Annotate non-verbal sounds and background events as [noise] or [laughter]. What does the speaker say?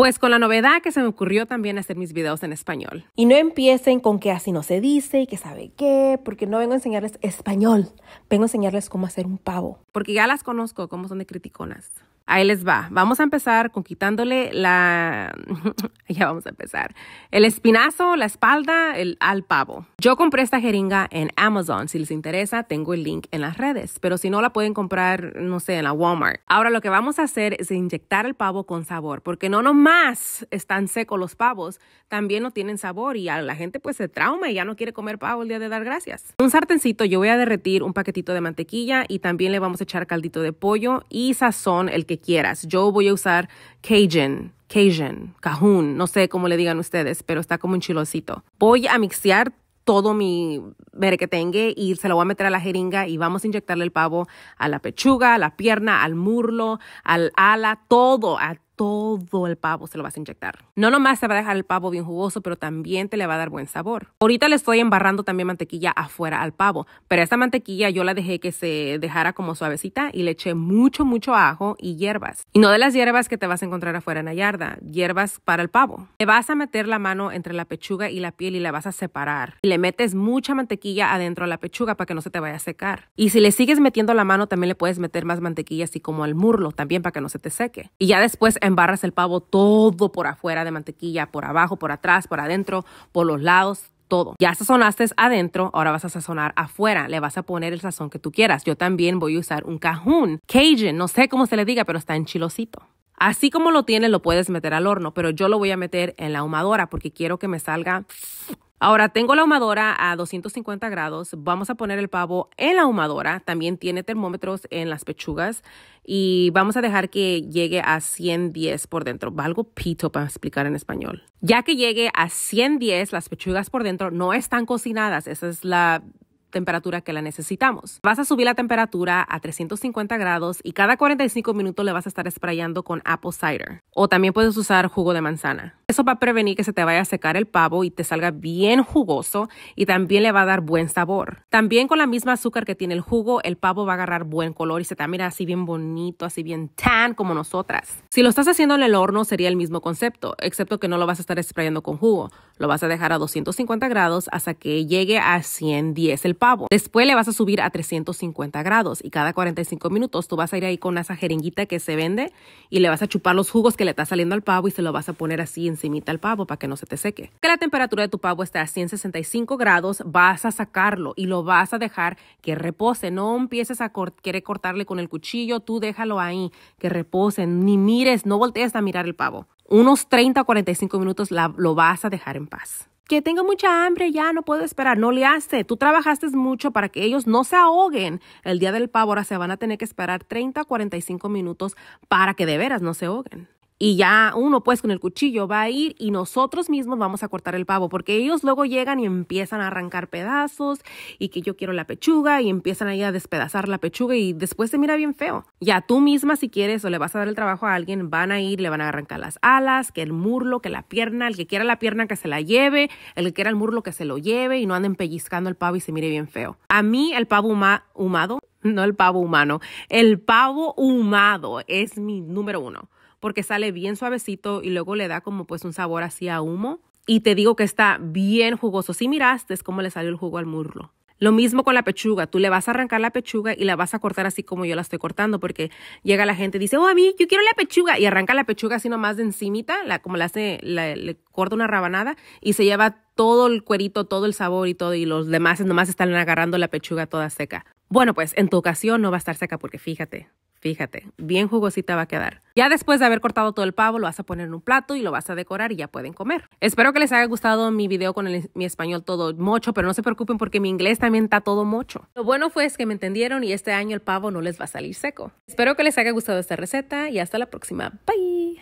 Pues con la novedad que se me ocurrió también hacer mis videos en español. Y no empiecen con que así no se dice y que sabe qué, porque no vengo a enseñarles español, vengo a enseñarles cómo hacer un pavo. Porque ya las conozco, cómo son de criticonas. Ahí les va. Vamos a empezar con quitándole la... [laughs] ya vamos a empezar. El espinazo, la espalda, el, al pavo. Yo compré esta jeringa en Amazon. Si les interesa, tengo el link en las redes. Pero si no, la pueden comprar, no sé, en la Walmart. Ahora lo que vamos a hacer es inyectar el pavo con sabor. Porque no nomás están secos los pavos, también no tienen sabor. Y a la gente pues se trauma y ya no quiere comer pavo el día de dar gracias. un sartencito yo voy a derretir un paquetito de mantequilla y también le vamos a echar caldito de pollo y sazón, el que quieras. Yo voy a usar Cajun, Cajun, Cajun, no sé cómo le digan ustedes, pero está como un chilocito. Voy a mixear todo mi tenga y se lo voy a meter a la jeringa y vamos a inyectarle el pavo a la pechuga, a la pierna, al murlo, al ala, todo, a todo el pavo se lo vas a inyectar. No nomás te va a dejar el pavo bien jugoso, pero también te le va a dar buen sabor. Ahorita le estoy embarrando también mantequilla afuera al pavo, pero esta mantequilla yo la dejé que se dejara como suavecita y le eché mucho, mucho ajo y hierbas. Y no de las hierbas que te vas a encontrar afuera en la yarda, hierbas para el pavo. Te vas a meter la mano entre la pechuga y la piel y la vas a separar. le metes mucha mantequilla adentro de la pechuga para que no se te vaya a secar. Y si le sigues metiendo la mano, también le puedes meter más mantequilla así como al murlo, también para que no se te seque. Y ya después embarras el pavo todo por afuera de mantequilla, por abajo, por atrás, por adentro, por los lados, todo. Ya sazonaste adentro, ahora vas a sazonar afuera. Le vas a poner el sazón que tú quieras. Yo también voy a usar un cajún, Cajun, no sé cómo se le diga, pero está en chilosito. Así como lo tienes, lo puedes meter al horno, pero yo lo voy a meter en la ahumadora porque quiero que me salga Ahora tengo la ahumadora a 250 grados. Vamos a poner el pavo en la ahumadora. También tiene termómetros en las pechugas y vamos a dejar que llegue a 110 por dentro. Valgo pito para explicar en español. Ya que llegue a 110, las pechugas por dentro no están cocinadas. Esa es la temperatura que la necesitamos. Vas a subir la temperatura a 350 grados y cada 45 minutos le vas a estar sprayando con apple cider. O también puedes usar jugo de manzana. Eso va a prevenir que se te vaya a secar el pavo y te salga bien jugoso y también le va a dar buen sabor. También con la misma azúcar que tiene el jugo, el pavo va a agarrar buen color y se te mira así bien bonito, así bien tan como nosotras. Si lo estás haciendo en el horno sería el mismo concepto, excepto que no lo vas a estar sprayando con jugo. Lo vas a dejar a 250 grados hasta que llegue a 110 el pavo. Después le vas a subir a 350 grados y cada 45 minutos tú vas a ir ahí con esa jeringuita que se vende y le vas a chupar los jugos que le está saliendo al pavo y se lo vas a poner así en Simita el pavo para que no se te seque. Que la temperatura de tu pavo esté a 165 grados, vas a sacarlo y lo vas a dejar que repose. No empieces a querer cortarle con el cuchillo, tú déjalo ahí, que repose, ni mires, no voltees a mirar el pavo. Unos 30 o 45 minutos lo vas a dejar en paz que tengo mucha hambre, ya no puedo esperar, no le hace. Tú trabajaste mucho para que ellos no se ahoguen el día del pavo, ahora se van a tener que esperar 30, 45 minutos para que de veras no se ahoguen y ya uno pues con el cuchillo va a ir y nosotros mismos vamos a cortar el pavo porque ellos luego llegan y empiezan a arrancar pedazos y que yo quiero la pechuga y empiezan ahí a despedazar la pechuga y después se mira bien feo. Ya tú misma si quieres o le vas a dar el trabajo a alguien van a ir, le van a arrancar las alas, que el murlo, que la pierna, el que quiera la pierna que se la lleve, el que quiera el murlo que se lo lleve y no anden pellizcando el pavo y se mire bien feo. A mí el pavo humado, [laughs] no el pavo humano, el pavo humado es mi número uno porque sale bien suavecito y luego le da como pues un sabor así a humo. Y te digo que está bien jugoso. Si miraste es como le salió el jugo al murlo. Lo mismo con la pechuga. Tú le vas a arrancar la pechuga y la vas a cortar así como yo la estoy cortando, porque llega la gente y dice, oh, a mí, yo quiero la pechuga. Y arranca la pechuga así nomás de encimita, como la hace, le corta una rabanada y se lleva todo el cuerito, todo el sabor y todo. Y los demás nomás están agarrando la pechuga toda seca. Bueno, pues en tu ocasión no va a estar seca porque fíjate, Fíjate, bien jugosita va a quedar. Ya después de haber cortado todo el pavo, lo vas a poner en un plato y lo vas a decorar y ya pueden comer. Espero que les haya gustado mi video con mi español todo mocho, pero no se preocupen porque mi inglés también está todo mocho. Lo bueno fue es que me entendieron y este año el pavo no les va a salir seco. Espero que les haya gustado esta receta y hasta la próxima. Bye.